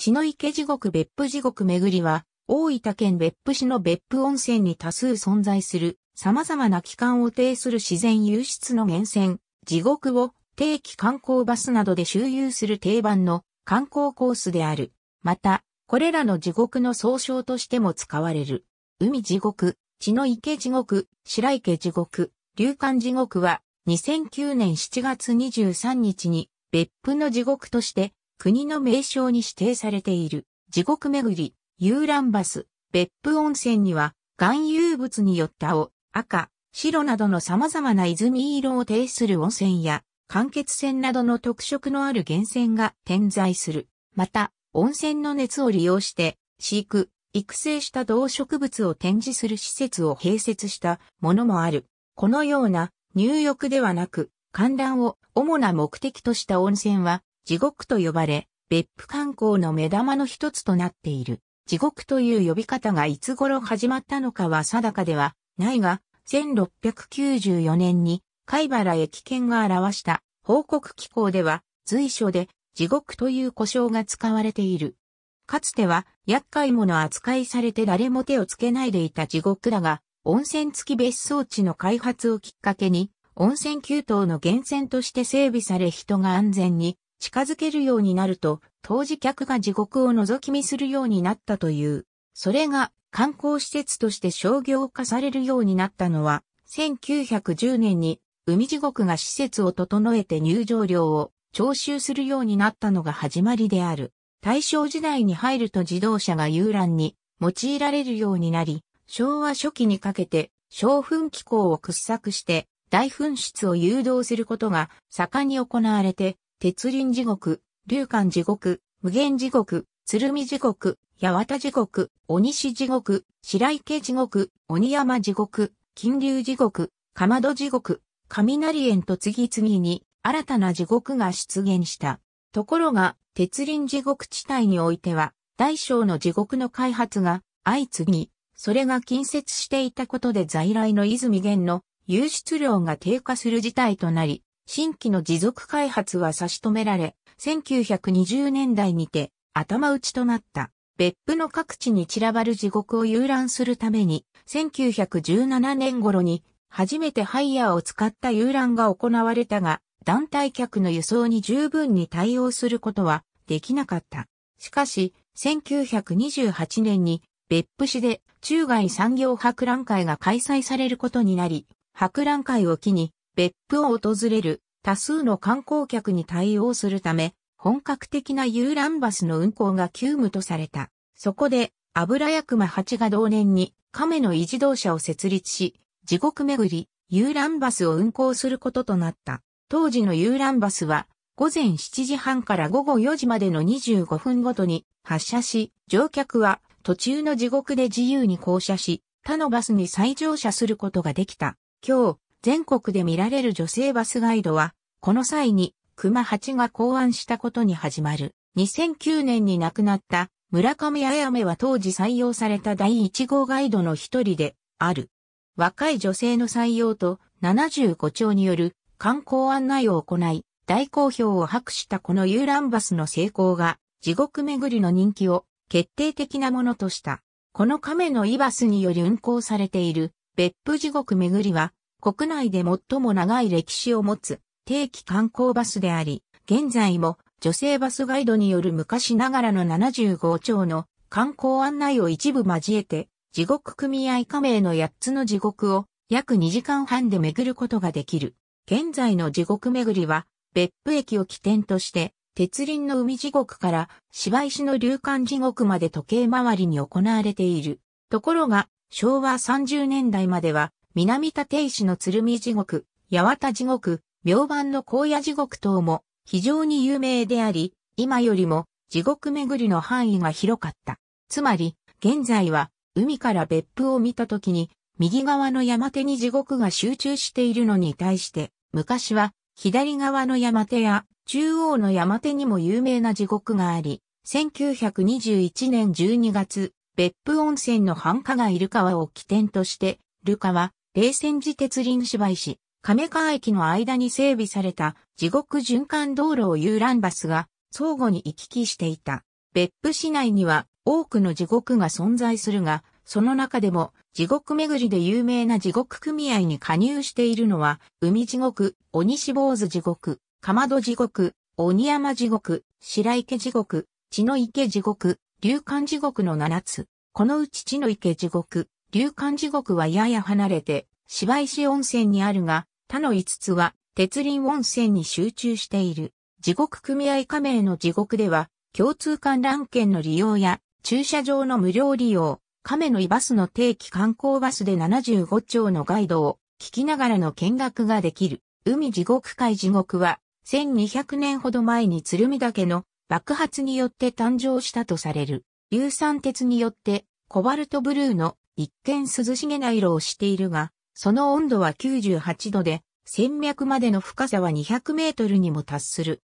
血の池地獄別府地獄巡りは、大分県別府市の別府温泉に多数存在する様々な期間を呈する自然湧出の源泉、地獄を定期観光バスなどで周遊する定番の観光コースである。また、これらの地獄の総称としても使われる。海地獄、血の池地獄、白池地獄、流間地獄は2009年7月23日に別府の地獄として国の名称に指定されている地獄巡り、遊覧バス、別府温泉には、含有物によった青、赤、白などの様々な泉色を呈する温泉や、間欠泉などの特色のある源泉が点在する。また、温泉の熱を利用して、飼育、育成した動植物を展示する施設を併設したものもある。このような入浴ではなく、観覧を主な目的とした温泉は地獄と呼ばれ、別府観光の目玉の一つとなっている。地獄という呼び方がいつ頃始まったのかは定かではないが、1694年に貝原駅券が表した報告機構では随所で地獄という呼称が使われている。かつては厄介者扱いされて誰も手をつけないでいた地獄だが、温泉付き別荘地の開発をきっかけに、温泉給湯の源泉として整備され人が安全に近づけるようになると、当時客が地獄を覗き見するようになったという。それが観光施設として商業化されるようになったのは、1910年に海地獄が施設を整えて入場料を徴収するようになったのが始まりである。大正時代に入ると自動車が遊覧に用いられるようになり、昭和初期にかけて、小噴気口を掘削して、大噴出を誘導することが盛んに行われて、鉄輪地獄、龍巻地獄、無限地獄、鶴見地獄、八幡地獄、鬼西地獄、白池地獄、鬼山地獄、金龍地獄、かまど地獄、雷園と次々に新たな地獄が出現した。ところが、鉄輪地獄地帯においては、大小の地獄の開発が相次ぎ、それが近接していたことで在来の泉源の湧出量が低下する事態となり、新規の持続開発は差し止められ、1920年代にて頭打ちとなった別府の各地に散らばる地獄を遊覧するために、1917年頃に初めてハイヤーを使った遊覧が行われたが、団体客の輸送に十分に対応することはできなかった。しかし、1928年に別府市で中外産業博覧会が開催されることになり、博覧会を機に別府を訪れる多数の観光客に対応するため、本格的な遊覧バスの運行が急務とされた。そこで、油屋間八が同年に亀の維持動車を設立し、地獄巡り、遊覧バスを運行することとなった。当時の遊覧バスは、午前7時半から午後4時までの25分ごとに発車し、乗客は途中の地獄で自由に降車し、他のバスに再乗車することができた。今日、全国で見られる女性バスガイドは、この際に熊八が考案したことに始まる。2009年に亡くなった村上彩芽は当時採用された第1号ガイドの一人である。若い女性の採用と75丁による観光案内を行い、大好評を博したこの遊覧バスの成功が地獄巡りの人気を決定的なものとした。この亀のイバスにより運行されている別府地獄巡りは国内で最も長い歴史を持つ定期観光バスであり、現在も女性バスガイドによる昔ながらの75町の観光案内を一部交えて、地獄組合加盟の8つの地獄を約2時間半で巡ることができる。現在の地獄巡りは、別府駅を起点として、鉄輪の海地獄から芝石の流管地獄まで時計回りに行われている。ところが、昭和30年代までは、南立石の鶴見地獄、八幡地獄、明晩の荒野地獄等も非常に有名であり、今よりも地獄巡りの範囲が広かった。つまり、現在は海から別府を見た時に、右側の山手に地獄が集中しているのに対して、昔は左側の山手や中央の山手にも有名な地獄があり、1921年12月、別府温泉の繁華街ルカワを起点として、ルカワ、冷泉寺鉄輪芝居市、亀川駅の間に整備された地獄循環道路を遊覧バスが相互に行き来していた。別府市内には多くの地獄が存在するが、その中でも地獄巡りで有名な地獄組合に加入しているのは、海地獄、鬼死坊主地獄、かまど地獄、鬼山地獄、白池地獄、血の池地獄、流漢地獄の7つ。このうち血の池地獄、流漢地獄はやや離れて、芝石温泉にあるが、他の5つは、鉄林温泉に集中している。地獄組合加盟の地獄では、共通観覧券の利用や、駐車場の無料利用、亀の井バスの定期観光バスで75丁のガイドを聞きながらの見学ができる。海地獄海地獄は、1200年ほど前に鶴見岳の爆発によって誕生したとされる。硫酸鉄によって、コバルトブルーの一見涼しげな色をしているが、その温度は98度で、戦脈までの深さは200メートルにも達する。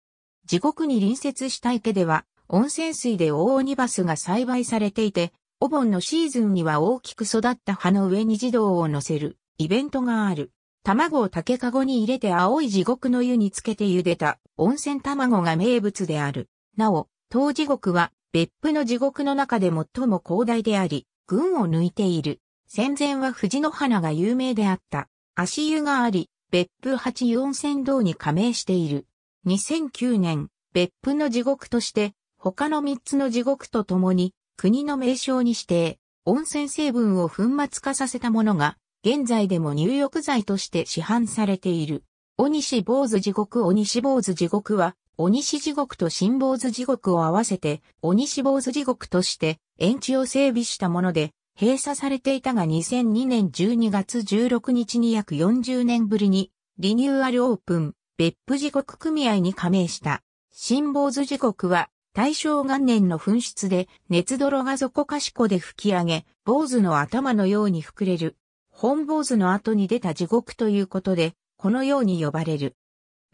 地獄に隣接した池では、温泉水でオオニバスが栽培されていて、お盆のシーズンには大きく育った葉の上に児童を乗せるイベントがある。卵を竹かごに入れて青い地獄の湯につけて茹でた温泉卵が名物である。なお、当地獄は別府の地獄の中で最も広大であり、群を抜いている。戦前は藤の花が有名であった。足湯があり、別府八温泉道に加盟している。2009年、別府の地獄として、他の3つの地獄とともに、国の名称に指定、温泉成分を粉末化させたものが、現在でも入浴剤として市販されている。鬼西坊主地獄鬼西坊主地獄は、鬼西地獄と新坊主地獄を合わせて、鬼西坊主地獄として、園地を整備したもので、閉鎖されていたが2002年12月16日に約40年ぶりに、リニューアルオープン、別府地獄組合に加盟した。新坊主地獄は、大正元年の噴出で、熱泥が底かしこで吹き上げ、坊主の頭のように膨れる。本坊主の後に出た地獄ということで、このように呼ばれる。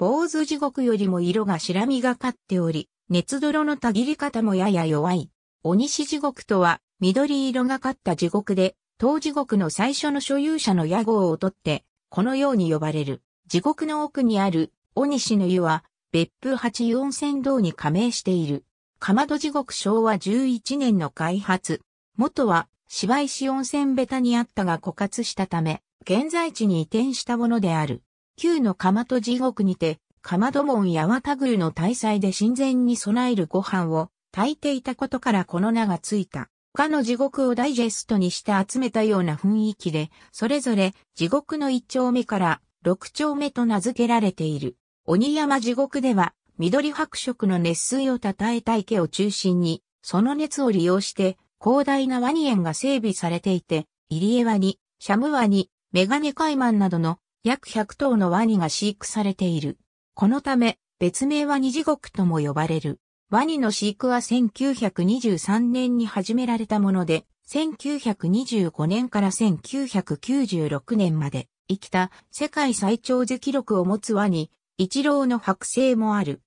坊主地獄よりも色が白みがかっており、熱泥のたぎり方もやや弱い。鬼死地獄とは、緑色がかった地獄で、当地獄の最初の所有者の屋号をとって、このように呼ばれる。地獄の奥にある、鬼西の湯は、別府八湯温泉道に加盟している。かまど地獄昭和11年の開発。元は、芝石温泉ベタにあったが枯渇したため、現在地に移転したものである。旧のかまと地獄にて、かまど門ん八幡ぐるの大祭で神前に備えるご飯を炊いていたことからこの名がついた。他の地獄をダイジェストにして集めたような雰囲気で、それぞれ地獄の一丁目から六丁目と名付けられている。鬼山地獄では、緑白色の熱水を称えた池を中心に、その熱を利用して、広大なワニ園が整備されていて、入江ワニ、シャムワニ、メガネカイマンなどの約100頭のワニが飼育されている。このため、別名ワニ地獄とも呼ばれる。ワニの飼育は1923年に始められたもので、1925年から1996年まで生きた世界最長寿記録を持つワニ、一郎の剥製もある。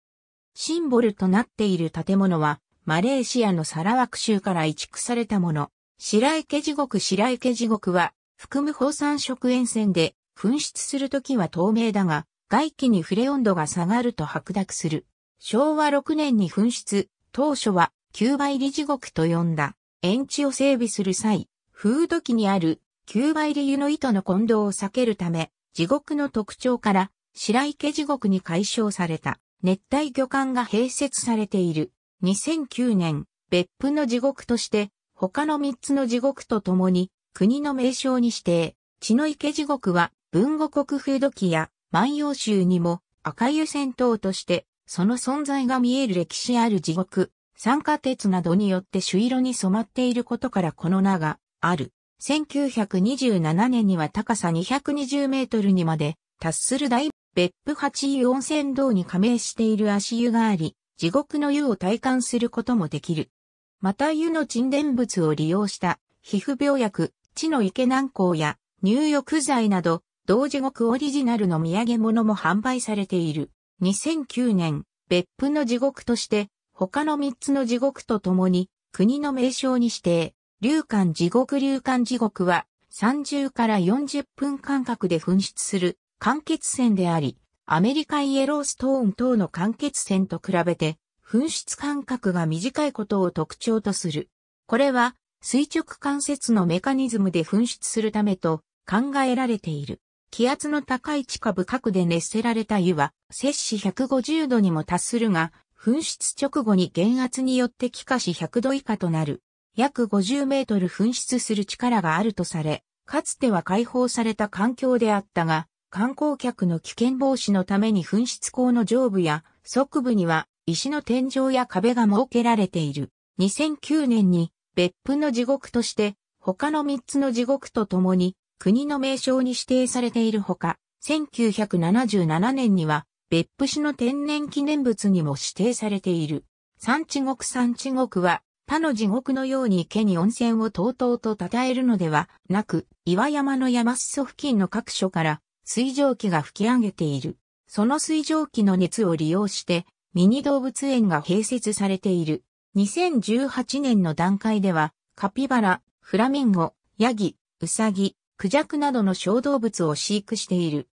シンボルとなっている建物は、マレーシアのサラワク州から移築されたもの。白池地獄白池地獄は、含む放産食塩泉で噴出するときは透明だが、外気に触れ温度が下がると白濁する。昭和6年に噴出、当初は9倍理地獄と呼んだ。園地を整備する際、風土器にある9倍理由湯の糸の混同を避けるため、地獄の特徴から白池地獄に解消された熱帯魚館が併設されている。2009年、別府の地獄として、他の3つの地獄と共に国の名称に指定、血の池地獄は文語国風土記や万葉集にも赤湯戦闘としてその存在が見える歴史ある地獄、酸化鉄などによって朱色に染まっていることからこの名がある。1927年には高さ220メートルにまで達する大別府八湯温泉道に加盟している足湯があり、地獄の湯を体感することもできる。また湯の沈殿物を利用した皮膚病薬、地の池軟膏や入浴剤など同時獄オリジナルの土産物も販売されている。2009年、別府の地獄として、他の3つの地獄と共に、国の名称に指定、流間地獄流間地獄は、30から40分間隔で噴出する、間欠泉であり、アメリカイエローストーン等の間欠泉と比べて、噴出間隔が短いことを特徴とする。これは、垂直関節のメカニズムで噴出するためと考えられている。気圧の高い地下部核で熱せられた湯は、摂氏150度にも達するが、噴出直後に減圧によって気化し100度以下となる。約50メートル噴出する力があるとされ、かつては解放された環境であったが、観光客の危険防止のために噴出口の上部や側部には石の天井や壁が設けられている。2009年に別府の地獄として他の3つの地獄と共に国の名称に指定されているほか、1977年には別府市の天然記念物にも指定されている。三地獄三地獄は他の地獄のように池に温泉をとうとうと称えるのではなく、岩山の山裾付近の各所から水蒸気が吹き上げている。その水蒸気の熱を利用して、ミニ動物園が併設されている。2018年の段階では、カピバラ、フラミンゴ、ヤギ、ウサギ、クジャクなどの小動物を飼育している。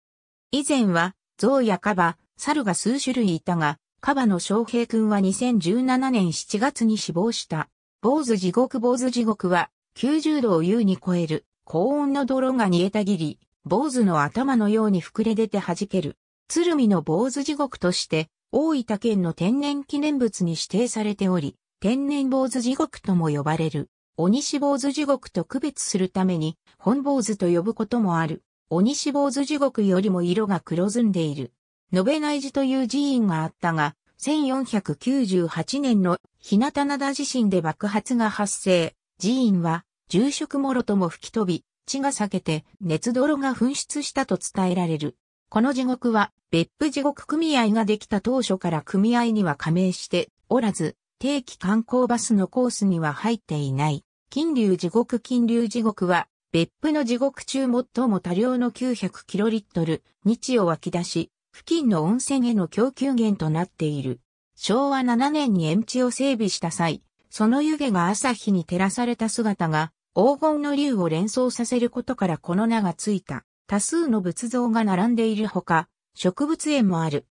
以前は、象やカバ、猿が数種類いたが、カバの翔平くんは2017年7月に死亡した。坊主地獄坊主地獄は、90度を優に超える、高温の泥が煮えたぎり、坊主の頭のように膨れ出て弾ける。鶴見の坊主地獄として、大分県の天然記念物に指定されており、天然坊主地獄とも呼ばれる。鬼死坊主地獄と区別するために、本坊主と呼ぶこともある。鬼死坊主地獄よりも色が黒ずんでいる。延べ内寺という寺院があったが、1498年の日向灘地震で爆発が発生。寺院は住職もろとも吹き飛び、血が裂けて熱泥が噴出したと伝えられる。この地獄は別府地獄組合ができた当初から組合には加盟しておらず、定期観光バスのコースには入っていない。金龍地獄金龍地獄は、別府の地獄中最も多量の9 0 0トル、日を湧き出し、付近の温泉への供給源となっている。昭和7年に園地を整備した際、その湯気が朝日に照らされた姿が、黄金の竜を連想させることからこの名がついた。多数の仏像が並んでいるほか、植物園もある。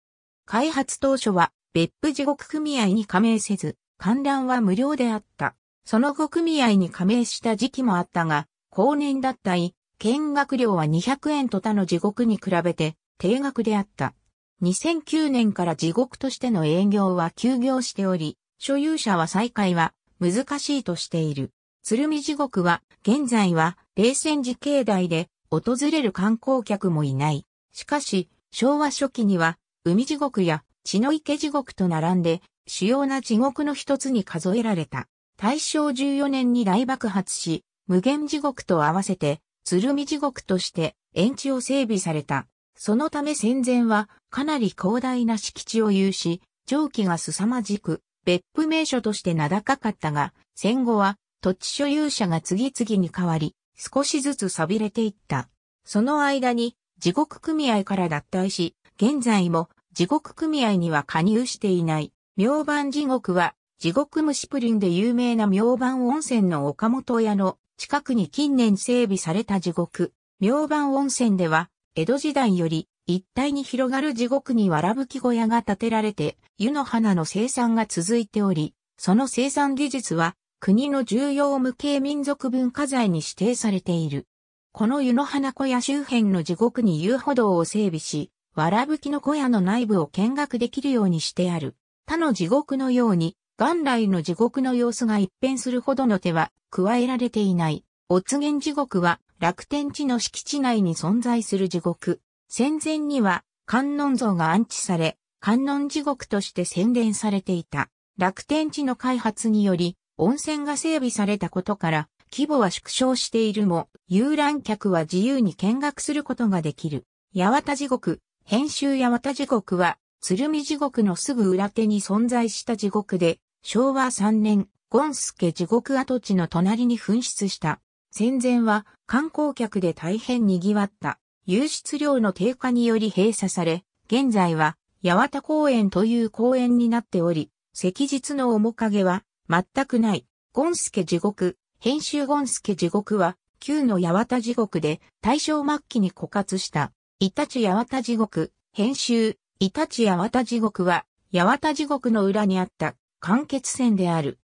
開発当初は、別府地獄組合に加盟せず、観覧は無料であった。その後組合に加盟した時期もあったが、後年だったい、見学料は200円と他の地獄に比べて定額であった。2009年から地獄としての営業は休業しており、所有者は再開は難しいとしている。鶴見地獄は現在は冷戦時境内で訪れる観光客もいない。しかし、昭和初期には海地獄や血の池地獄と並んで主要な地獄の一つに数えられた。大正14年に大爆発し、無限地獄と合わせて、鶴見地獄として園地を整備された。そのため戦前はかなり広大な敷地を有し、蒸気が凄まじく、別府名所として名高かったが、戦後は土地所有者が次々に変わり、少しずつ錆びれていった。その間に地獄組合から脱退し、現在も地獄組合には加入していない。明晩地獄は地獄虫プリンで有名な明晩温泉の岡本屋の近くに近年整備された地獄、明晩温泉では、江戸時代より一帯に広がる地獄にわらぶき小屋が建てられて、湯の花の生産が続いており、その生産技術は国の重要無形民族文化財に指定されている。この湯の花小屋周辺の地獄に遊歩道を整備し、わらぶきの小屋の内部を見学できるようにしてある。他の地獄のように元来の地獄の様子が一変するほどの手は加えられていない。お告げ地獄は楽天地の敷地内に存在する地獄。戦前には観音像が安置され、観音地獄として洗練されていた。楽天地の開発により温泉が整備されたことから規模は縮小しているも、遊覧客は自由に見学することができる。八幡地獄、編集八幡地獄は鶴見地獄のすぐ裏手に存在した地獄で、昭和3年、ゴンスケ地獄跡地の隣に紛失した。戦前は観光客で大変賑わった。湧出量の低下により閉鎖され、現在は八幡公園という公園になっており、石日の面影は全くない。ゴンスケ地獄、編集ゴンスケ地獄は旧の八幡地獄で大正末期に枯渇した。イタチ八幡地獄、編集、イタチ八幡地獄は、八幡地獄の裏にあった、間欠泉である。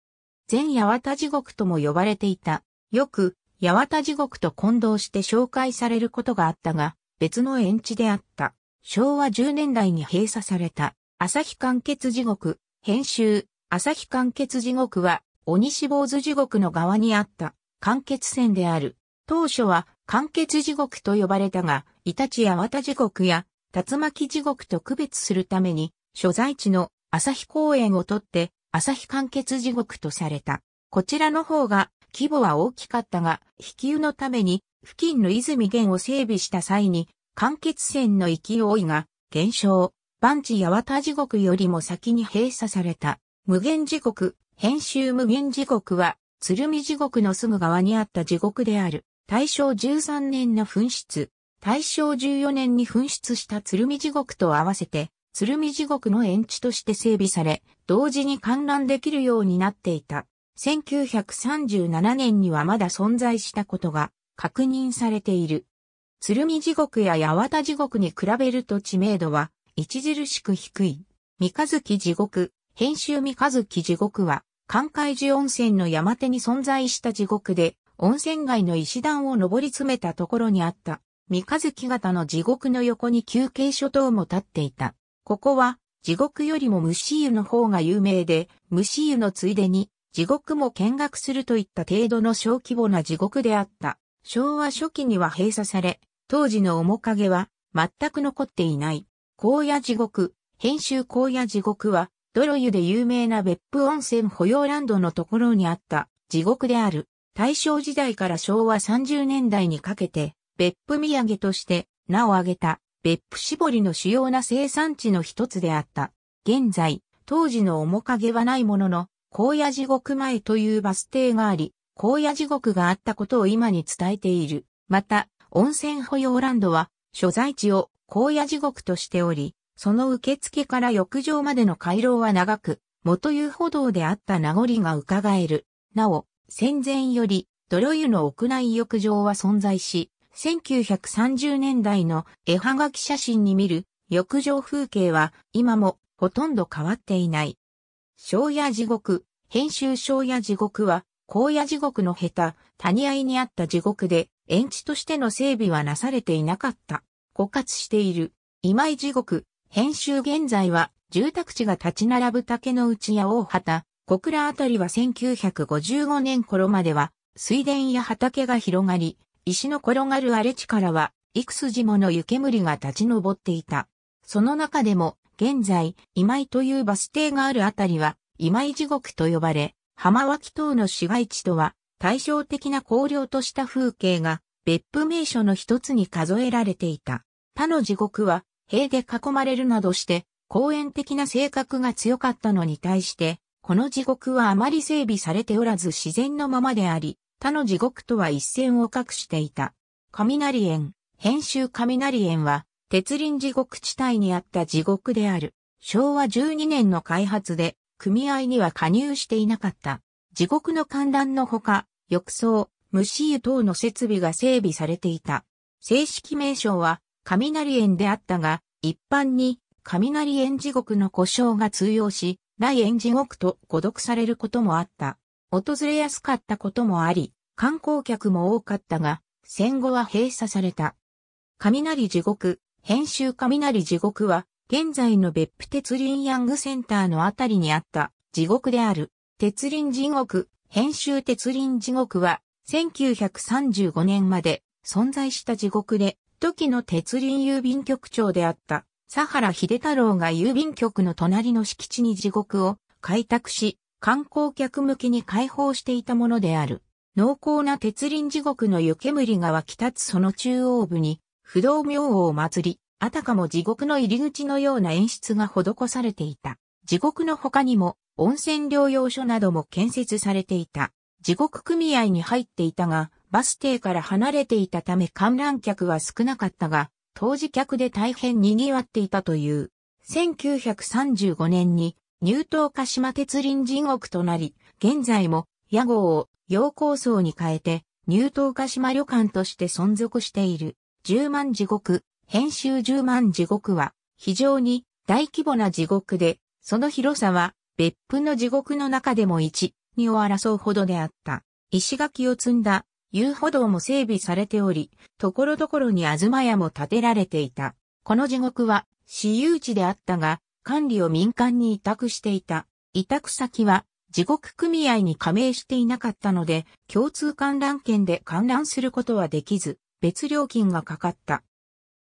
前八幡地獄とも呼ばれていた。よく、八幡地獄と混同して紹介されることがあったが、別の園地であった。昭和10年代に閉鎖された、日間欠地獄、編集、日間欠地獄は、鬼死坊主地獄の側にあった、間欠泉である。当初は、間欠地獄と呼ばれたが、イタチ八幡地獄や、竜巻地獄と区別するために、所在地の日公園をとって、旭完結地獄とされた。こちらの方が規模は大きかったが、飛球のために付近の泉源を整備した際に、完結線の勢いが減少、万地八幡地獄よりも先に閉鎖された。無限地獄、編集無限地獄は、鶴見地獄のすぐ側にあった地獄である。大正13年の紛失、大正14年に噴出した鶴見地獄と合わせて、鶴見地獄の園地として整備され、同時に観覧できるようになっていた。1937年にはまだ存在したことが確認されている。鶴見地獄や八幡地獄に比べると知名度は著しく低い。三日月地獄、編集三日月地獄は、関海寺温泉の山手に存在した地獄で、温泉街の石段を登り詰めたところにあった。三日月型の地獄の横に休憩諸島も立っていた。ここは、地獄よりも虫湯の方が有名で、虫湯のついでに、地獄も見学するといった程度の小規模な地獄であった。昭和初期には閉鎖され、当時の面影は全く残っていない。荒野地獄、編集荒野地獄は、泥湯で有名な別府温泉保養ランドのところにあった地獄である。大正時代から昭和30年代にかけて、別府土産として名を挙げた別府絞りの主要な生産地の一つであった。現在、当時の面影はないものの、高野地獄前というバス停があり、高野地獄があったことを今に伝えている。また、温泉保養ランドは、所在地を高野地獄としており、その受付から浴場までの回廊は長く、元遊歩道であった名残が伺える。なお、戦前より、泥湯の屋内浴場は存在し、1930年代の絵はがき写真に見る浴場風景は今もほとんど変わっていない。庄屋地獄、編集庄屋地獄は、荒野地獄の下手、谷合いにあった地獄で、園地としての整備はなされていなかった。枯渇している。今井地獄、編集現在は、住宅地が立ち並ぶ竹の内や大畑、小倉あたりは1955年頃までは、水田や畑が広がり、石の転がる荒れ地からは、幾筋もの湯煙が立ち上っていた。その中でも、現在、今井というバス停があるあたりは、今井地獄と呼ばれ、浜脇等の市街地とは、対照的な荒涼とした風景が、別府名所の一つに数えられていた。他の地獄は、塀で囲まれるなどして、公園的な性格が強かったのに対して、この地獄はあまり整備されておらず自然のままであり、他の地獄とは一線を画していた。雷園、編集雷園は、鉄林地獄地帯にあった地獄である。昭和12年の開発で、組合には加入していなかった。地獄の観覧のほか、浴槽、虫湯等の設備が整備されていた。正式名称は、雷園であったが、一般に、雷園地獄の故障が通用し、雷園地獄と誤読されることもあった。訪れやすかったこともあり、観光客も多かったが、戦後は閉鎖された。雷地獄、編集雷地獄は、現在の別府鉄林ヤングセンターのあたりにあった地獄である。鉄林地獄、編集鉄林地獄は、1935年まで存在した地獄で、時の鉄林郵便局長であった、佐原秀太郎が郵便局の隣の敷地に地獄を開拓し、観光客向きに開放していたものである。濃厚な鉄輪地獄の湯煙が湧き立つその中央部に、不動明王を祀り、あたかも地獄の入り口のような演出が施されていた。地獄の他にも、温泉療養所なども建設されていた。地獄組合に入っていたが、バス停から離れていたため観覧客は少なかったが、当時客で大変賑わっていたという。1935年に入東鹿島鉄輪人国となり、現在も屋号を陽光層に変えて、入東鹿島旅館として存続している。十万地獄、編集十万地獄は、非常に大規模な地獄で、その広さは別府の地獄の中でも一、二を争うほどであった。石垣を積んだ遊歩道も整備されており、ところどころに東屋も建てられていた。この地獄は私有地であったが、管理を民間に委託していた。委託先は地獄組合に加盟していなかったので、共通観覧券で観覧することはできず、別料金がかかった。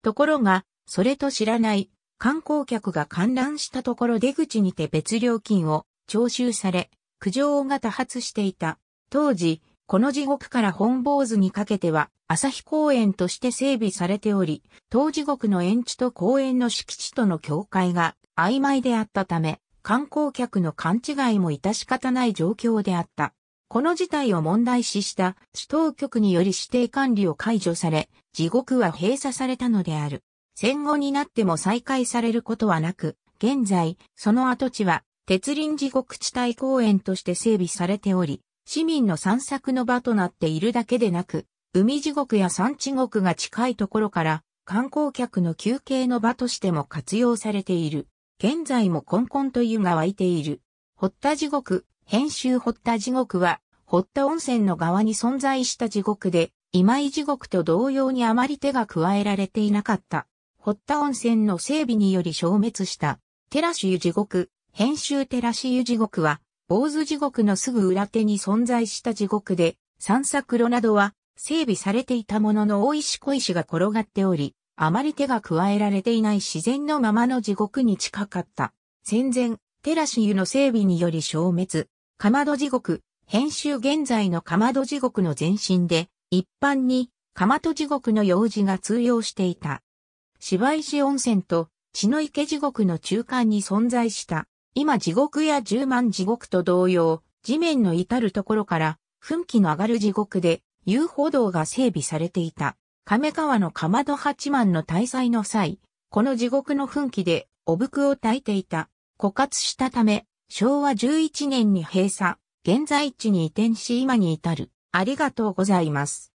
ところが、それと知らない観光客が観覧したところ出口にて別料金を徴収され、苦情が多発していた。当時、この地獄から本坊主にかけては、朝日公園として整備されており、当時国の園地と公園の敷地との境界が曖昧であったため、観光客の勘違いも致し方ない状況であった。この事態を問題視した市当局により指定管理を解除され、地獄は閉鎖されたのである。戦後になっても再開されることはなく、現在、その跡地は鉄林地獄地帯公園として整備されており、市民の散策の場となっているだけでなく、海地獄や山地獄が近いところから観光客の休憩の場としても活用されている。現在もコンコンと湯が湧いている。堀田地獄、編集堀田地獄は、堀田温泉の側に存在した地獄で、今井地獄と同様にあまり手が加えられていなかった。堀田温泉の整備により消滅した。テラシ湯地獄、編集テラシ湯地獄は、坊主地獄のすぐ裏手に存在した地獄で、散策路などは整備されていたものの大石小石が転がっており、あまり手が加えられていない自然のままの地獄に近かった。戦前、テラシ湯の整備により消滅、かまど地獄、編集現在のかまど地獄の前身で、一般に、かまと地獄の用事が通用していた。芝石温泉と血の池地獄の中間に存在した、今地獄や十万地獄と同様、地面の至るところから、噴気の上がる地獄で、遊歩道が整備されていた。亀川のかまど八幡の大祭の際、この地獄の噴気でお服を焚いていた。枯渇したため、昭和11年に閉鎖、現在地に移転し今に至る。ありがとうございます。